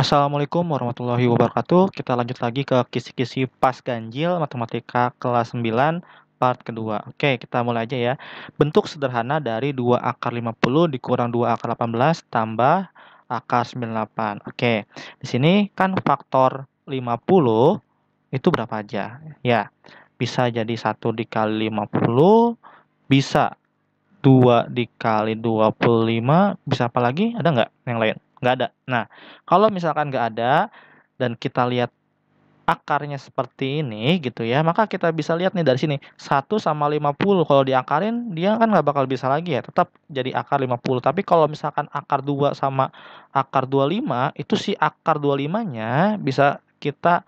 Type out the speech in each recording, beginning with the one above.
Assalamualaikum warahmatullahi wabarakatuh. Kita lanjut lagi ke kisi-kisi pas ganjil matematika kelas 9 part kedua. Oke, kita mulai aja ya. Bentuk sederhana dari 2 akar 50 dikurang 2 akar 18 tambah akar 98. Oke, di sini kan faktor 50 itu berapa aja? Ya, bisa jadi 1 dikali 50, bisa 2 dikali 25, bisa apa lagi? Ada nggak yang lain? nggak ada. Nah, kalau misalkan nggak ada dan kita lihat akarnya seperti ini gitu ya, maka kita bisa lihat nih dari sini 1 sama 50. Kalau diakarin dia kan nggak bakal bisa lagi ya, tetap jadi akar 50. Tapi kalau misalkan akar 2 sama akar 25, itu si akar 25-nya bisa kita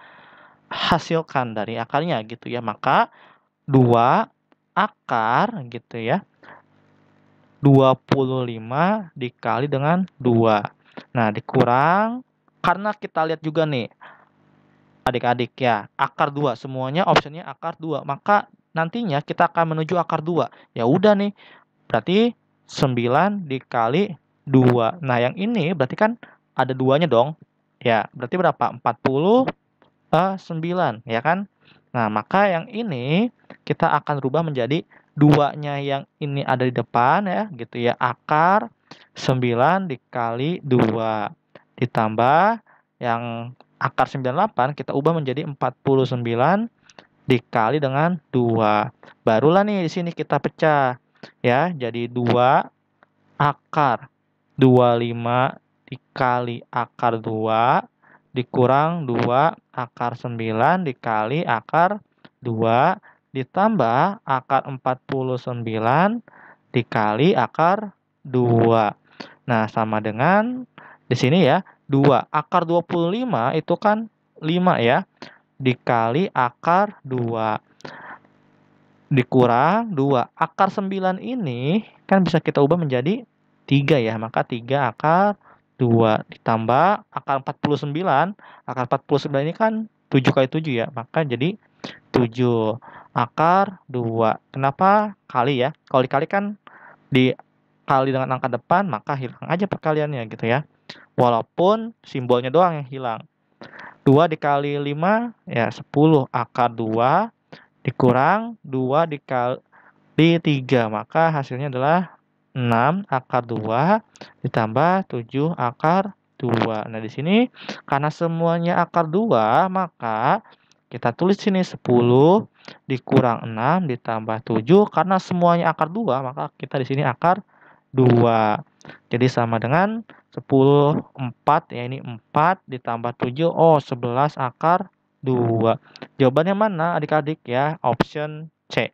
hasilkan dari akarnya gitu ya. Maka 2 akar gitu ya. 25 dikali dengan 2. Nah, dikurang karena kita lihat juga nih adik-adik ya, akar 2 semuanya optionnya akar 2. Maka nantinya kita akan menuju akar 2. Ya udah nih. Berarti 9 dikali 2. Nah, yang ini berarti kan ada duanya dong. Ya, berarti berapa? 40 eh, 9, ya kan? Nah, maka yang ini kita akan rubah menjadi duanya yang ini ada di depan ya gitu ya akar 9 dikali 2 ditambah yang akar 98 kita ubah menjadi 49 dikali dengan 2 barulah nih di sini kita pecah ya jadi 2 akar 25 dikali akar 2 dikurang 2 akar 9 dikali akar 2 ditambah akar 49 dikali akar 2. Nah, sama dengan di sini ya, 2. Akar 25 itu kan 5 ya. Dikali akar 2. Dikurang 2. Akar 9 ini kan bisa kita ubah menjadi 3 ya. Maka 3 akar 2 ditambah akar 49. Akar 49 ini kan 7 kali 7 ya. Maka jadi 7 akar 2. Kenapa kali ya? Kalau dikali kan dikali dengan angka depan maka hilang aja perkaliannya gitu ya. Walaupun simbolnya doang yang hilang. 2 dikali 5 ya 10 akar 2 dikurang 2 dikali 3 maka hasilnya adalah 6 akar 2 ditambah 7 akar 2. Nah, di sini karena semuanya akar 2 maka kita tulis sini 10 dikurang 6 ditambah 7 karena semuanya akar 2 maka kita di sini akar 2. Jadi sama dengan 10 4 ya ini 4 ditambah 7 oh 11 akar 2. Jawabannya mana adik-adik ya? Option C.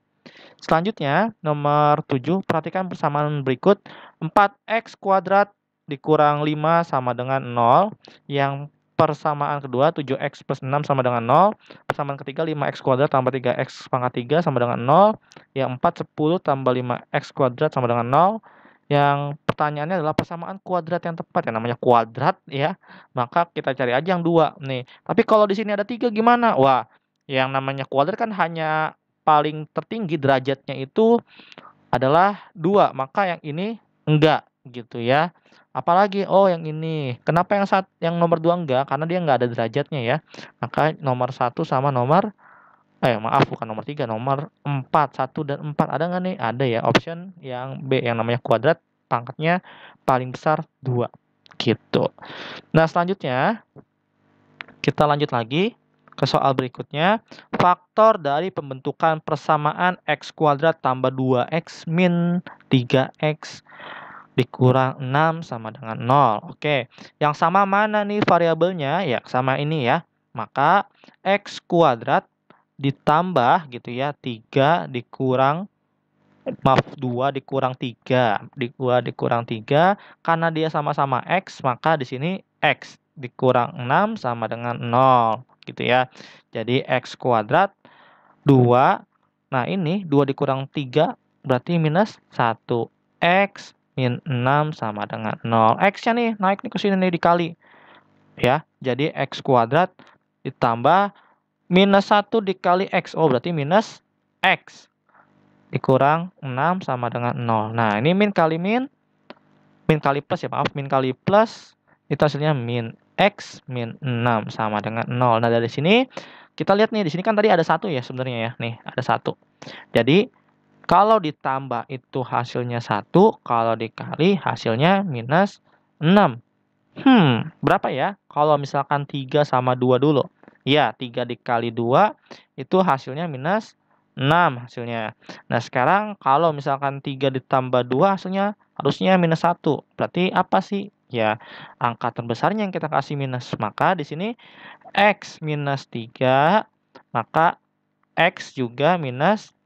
Selanjutnya nomor 7 perhatikan persamaan berikut 4x kuadrat dikurang 5 sama dengan 0 yang persamaan kedua 7x plus 6 sama dengan 0. Persamaan ketiga 5x kuadrat tambah 3x pangkat 3 sama dengan 0. Yang 4 10 tambah 5x kuadrat sama dengan 0. Yang pertanyaannya adalah persamaan kuadrat yang tepat yang namanya kuadrat ya. Maka kita cari aja yang dua nih. Tapi kalau di sini ada tiga gimana? Wah, yang namanya kuadrat kan hanya paling tertinggi derajatnya itu adalah dua. Maka yang ini enggak gitu ya. Apalagi oh yang ini. Kenapa yang saat yang nomor dua enggak? Karena dia enggak ada derajatnya ya. Maka nomor satu sama nomor eh maaf bukan nomor tiga nomor empat satu dan empat ada enggak nih? Ada ya option yang B yang namanya kuadrat pangkatnya paling besar dua gitu. Nah, selanjutnya kita lanjut lagi ke soal berikutnya. Faktor dari pembentukan persamaan x kuadrat tambah 2x min 3x dikurang 6 sama dengan 0. Oke, yang sama mana nih variabelnya? Ya, sama ini ya. Maka X kuadrat ditambah gitu ya, 3 dikurang maaf 2 dikurang 3 di 2 dikurang 3 karena dia sama-sama X maka di sini X dikurang 6 sama dengan 0 gitu ya jadi X kuadrat 2 nah ini 2 dikurang 3 berarti minus 1 X min 6 sama dengan 0. X-nya nih naik nih ke sini nih dikali. Ya, jadi X kuadrat ditambah minus 1 dikali X. Oh, berarti minus X. Dikurang 6 sama dengan 0. Nah, ini min kali min. Min kali plus ya, maaf. Min kali plus itu hasilnya min X min 6 sama dengan 0. Nah, dari sini kita lihat nih di sini kan tadi ada satu ya sebenarnya ya nih ada satu jadi kalau ditambah itu hasilnya 1, kalau dikali hasilnya minus 6. Hmm, berapa ya? Kalau misalkan 3 sama 2 dulu. Ya, 3 dikali 2 itu hasilnya minus 6 hasilnya. Nah, sekarang kalau misalkan 3 ditambah 2 hasilnya harusnya minus 1. Berarti apa sih? Ya, angka terbesarnya yang kita kasih minus. Maka di sini X minus 3, maka X juga minus 3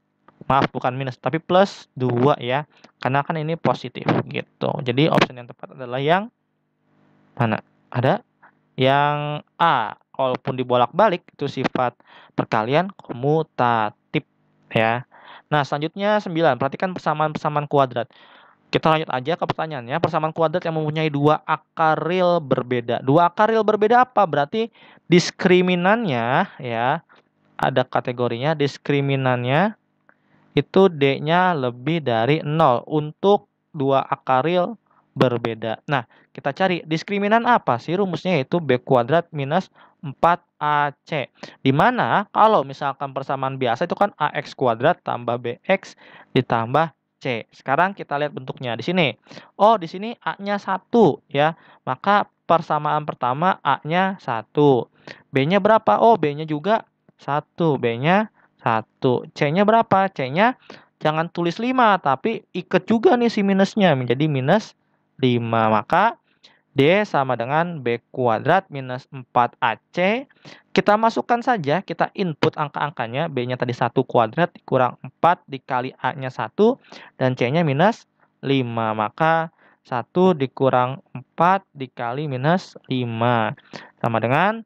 maaf bukan minus tapi plus 2 ya karena kan ini positif gitu jadi option yang tepat adalah yang mana ada yang A kalaupun dibolak-balik itu sifat perkalian komutatif ya nah selanjutnya 9 perhatikan persamaan-persamaan kuadrat kita lanjut aja ke pertanyaannya. Persamaan kuadrat yang mempunyai dua akar real berbeda. Dua akar real berbeda apa? Berarti diskriminannya ya ada kategorinya diskriminannya itu D-nya lebih dari 0 untuk dua akaril berbeda. Nah, kita cari diskriminan apa sih rumusnya itu B kuadrat minus 4AC. Dimana kalau misalkan persamaan biasa itu kan AX kuadrat tambah BX ditambah C. Sekarang kita lihat bentuknya di sini. Oh, di sini A-nya 1 ya. Maka persamaan pertama A-nya 1. B-nya berapa? Oh, B-nya juga 1. B-nya 1. C-nya berapa? C-nya jangan tulis 5, tapi ikut juga nih si minusnya menjadi minus 5. Maka D sama dengan B kuadrat minus 4AC. Kita masukkan saja, kita input angka-angkanya. B-nya tadi 1 kuadrat kurang 4 dikali A-nya 1 dan C-nya minus 5. Maka 1 dikurang 4 dikali minus 5 sama dengan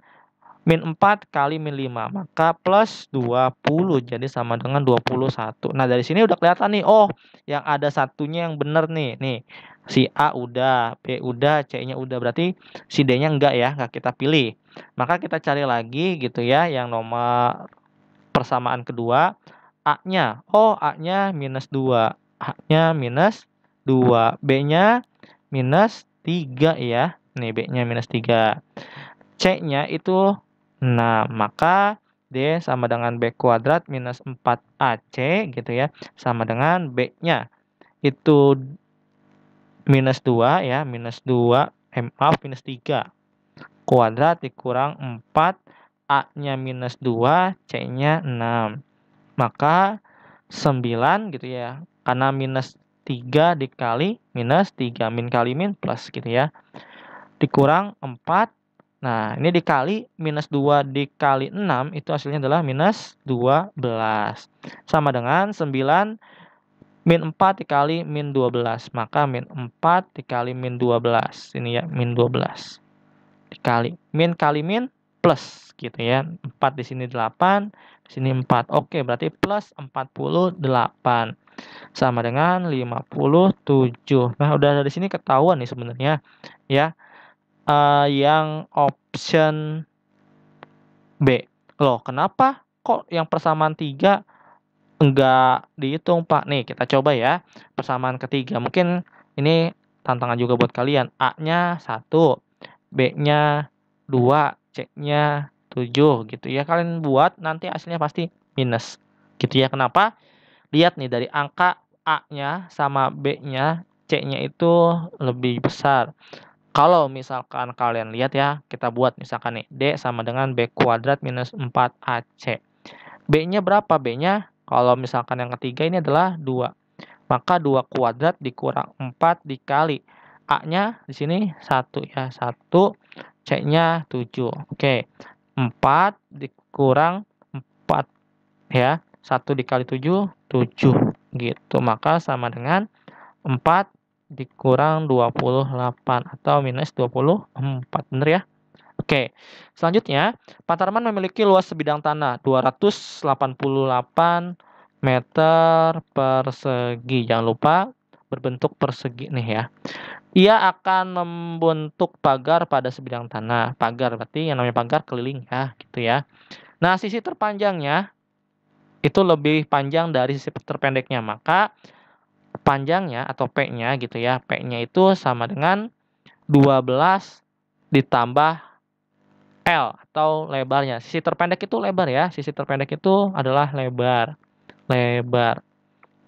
min 4 kali min 5 maka plus 20 jadi sama dengan 21 nah dari sini udah kelihatan nih oh yang ada satunya yang bener nih nih si A udah B udah C nya udah berarti si D nya enggak ya enggak kita pilih maka kita cari lagi gitu ya yang nomor persamaan kedua A nya oh A nya minus 2 A nya minus 2 B nya minus 3 ya nih B nya minus 3 C nya itu Nah, maka D sama dengan B kuadrat minus 4AC gitu ya, sama dengan B-nya. Itu minus 2 ya, minus 2, eh, maaf, minus 3. Kuadrat dikurang 4, A-nya minus 2, C-nya 6. Maka 9 gitu ya, karena minus 3 dikali minus 3 min kali min plus gitu ya. Dikurang 4 Nah, ini dikali minus 2 dikali 6 itu hasilnya adalah minus 12. Sama dengan 9 min 4 dikali min 12. Maka min 4 dikali min 12. Ini ya, min 12. Dikali. Min kali min plus gitu ya. 4 di sini 8, di sini 4. Oke, berarti plus 48. Sama dengan 57. Nah, udah dari sini ketahuan nih sebenarnya. Ya, uh, yang option B. Loh, kenapa kok yang persamaan tiga enggak dihitung, Pak? Nih, kita coba ya. Persamaan ketiga. Mungkin ini tantangan juga buat kalian. A-nya 1, B-nya 2, C-nya 7 gitu ya. Kalian buat nanti hasilnya pasti minus. Gitu ya. Kenapa? Lihat nih dari angka A-nya sama B-nya, C-nya itu lebih besar. Kalau misalkan kalian lihat ya, kita buat misalkan nih, D sama dengan B kuadrat minus 4AC. B-nya berapa? B-nya kalau misalkan yang ketiga ini adalah 2. Maka 2 kuadrat dikurang 4 dikali. A-nya di sini 1 ya, 1. C-nya 7. Oke, 4 dikurang 4 ya. 1 dikali 7, 7 gitu. Maka sama dengan 4 dikurang 28 atau minus 24 bener ya Oke selanjutnya Patarman memiliki luas sebidang tanah 288 meter persegi jangan lupa berbentuk persegi nih ya ia akan membentuk pagar pada sebidang tanah pagar berarti yang namanya pagar keliling ya gitu ya nah sisi terpanjangnya itu lebih panjang dari sisi terpendeknya maka panjangnya atau P-nya gitu ya. P-nya itu sama dengan 12 ditambah L atau lebarnya. Sisi terpendek itu lebar ya. Sisi terpendek itu adalah lebar. Lebar.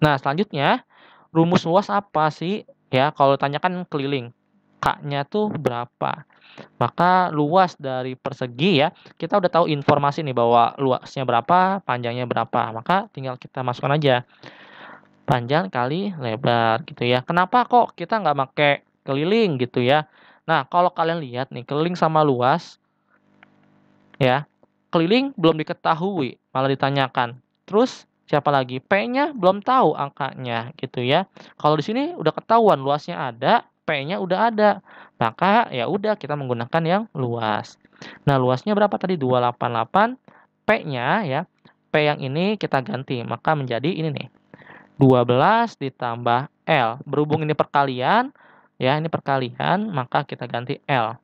Nah, selanjutnya rumus luas apa sih? Ya, kalau tanyakan keliling. K-nya tuh berapa? Maka luas dari persegi ya, kita udah tahu informasi nih bahwa luasnya berapa, panjangnya berapa. Maka tinggal kita masukkan aja panjang kali lebar gitu ya. Kenapa kok kita nggak pakai keliling gitu ya? Nah, kalau kalian lihat nih, keliling sama luas ya. Keliling belum diketahui, malah ditanyakan. Terus siapa lagi? P-nya belum tahu angkanya gitu ya. Kalau di sini udah ketahuan luasnya ada, P-nya udah ada. Maka ya udah kita menggunakan yang luas. Nah, luasnya berapa tadi? 288. P-nya ya. P yang ini kita ganti, maka menjadi ini nih. 12 ditambah L. Berhubung ini perkalian, ya ini perkalian, maka kita ganti L.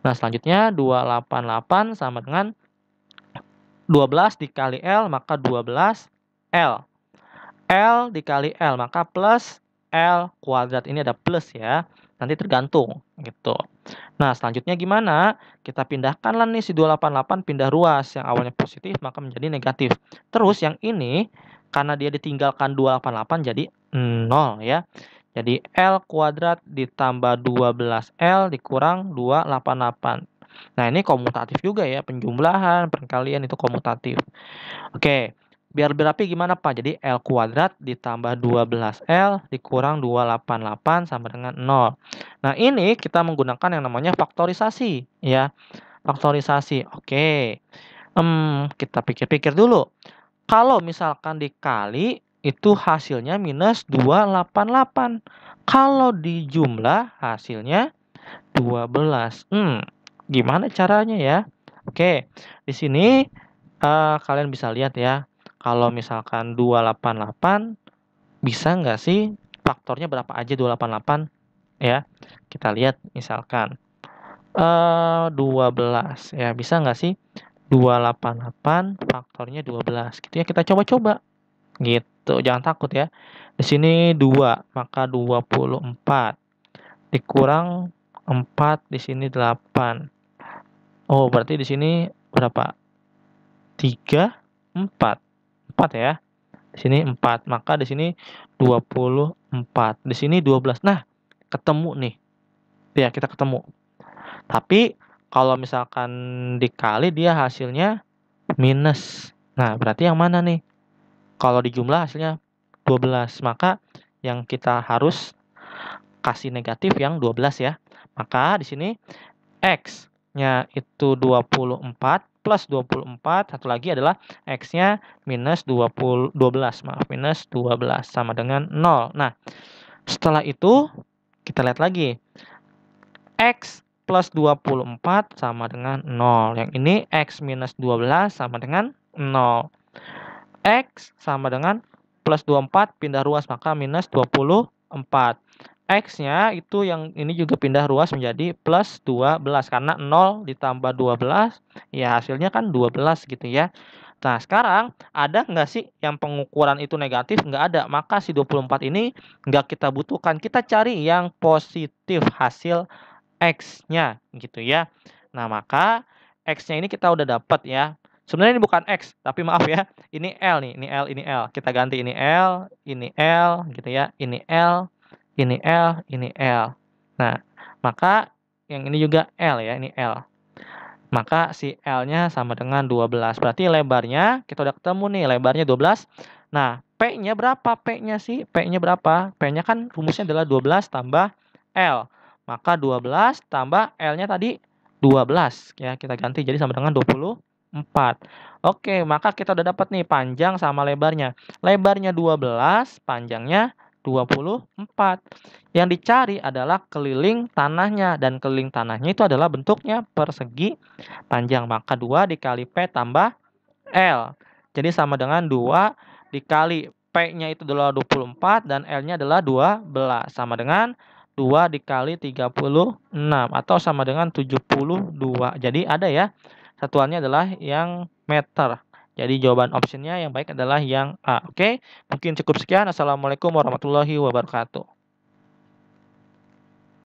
Nah, selanjutnya 288 sama dengan 12 dikali L, maka 12 L. L dikali L, maka plus L kuadrat. Ini ada plus ya, nanti tergantung gitu. Nah, selanjutnya gimana? Kita pindahkanlah nih si 288 pindah ruas yang awalnya positif maka menjadi negatif. Terus yang ini karena dia ditinggalkan 288 jadi 0 ya. Jadi L kuadrat ditambah 12L dikurang 288. Nah ini komutatif juga ya, penjumlahan, perkalian itu komutatif. Oke, biar berapi gimana Pak? Jadi L kuadrat ditambah 12L dikurang 288 sama dengan 0. Nah ini kita menggunakan yang namanya faktorisasi ya. Faktorisasi, oke. Hmm, kita pikir-pikir dulu. Kalau misalkan dikali itu hasilnya minus 288. Kalau dijumlah hasilnya 12. Hmm, gimana caranya ya? Oke, di sini uh, kalian bisa lihat ya. Kalau misalkan 288 bisa nggak sih faktornya berapa aja 288 ya? Kita lihat misalkan uh, eh, 12 ya bisa nggak sih 288 faktornya 12 gitu ya kita coba-coba gitu jangan takut ya di sini 2 maka 24 dikurang 4 di sini 8 oh berarti di sini berapa 3 4 4 ya di sini 4 maka di sini 24 di sini 12 nah ketemu nih ya kita ketemu tapi kalau misalkan dikali dia hasilnya minus. Nah, berarti yang mana nih? Kalau dijumlah hasilnya 12, maka yang kita harus kasih negatif yang 12 ya. Maka di sini X-nya itu 24 plus 24, satu lagi adalah X-nya minus 20, 12, maaf, minus 12, sama dengan 0. Nah, setelah itu kita lihat lagi. X plus 24 sama dengan 0. Yang ini X minus 12 sama dengan 0. X sama dengan plus 24 pindah ruas maka minus 24. X-nya itu yang ini juga pindah ruas menjadi plus 12 karena 0 ditambah 12 ya hasilnya kan 12 gitu ya. Nah sekarang ada nggak sih yang pengukuran itu negatif? Nggak ada. Maka si 24 ini nggak kita butuhkan. Kita cari yang positif hasil X-nya gitu ya. Nah, maka X-nya ini kita udah dapat ya. Sebenarnya ini bukan X, tapi maaf ya. Ini L nih, ini L, ini L. Kita ganti ini L, ini L gitu ya. Ini L, ini L, ini L. Nah, maka yang ini juga L ya, ini L. Maka si L-nya sama dengan 12. Berarti lebarnya, kita udah ketemu nih, lebarnya 12. Nah, P-nya berapa? P-nya sih? P-nya berapa? P-nya kan rumusnya adalah 12 tambah L. Maka 12 tambah L-nya tadi 12 ya kita ganti jadi sama dengan 24. Oke, maka kita udah dapat nih panjang sama lebarnya. Lebarnya 12, panjangnya 24. Yang dicari adalah keliling tanahnya dan keliling tanahnya itu adalah bentuknya persegi panjang. Maka 2 dikali P tambah L. Jadi sama dengan 2 dikali P-nya itu adalah 24 dan L-nya adalah 12 sama dengan 2 dikali 36 atau sama dengan 72. Jadi ada ya, satuannya adalah yang meter. Jadi jawaban optionnya yang baik adalah yang A. Oke, mungkin cukup sekian. Assalamualaikum warahmatullahi wabarakatuh.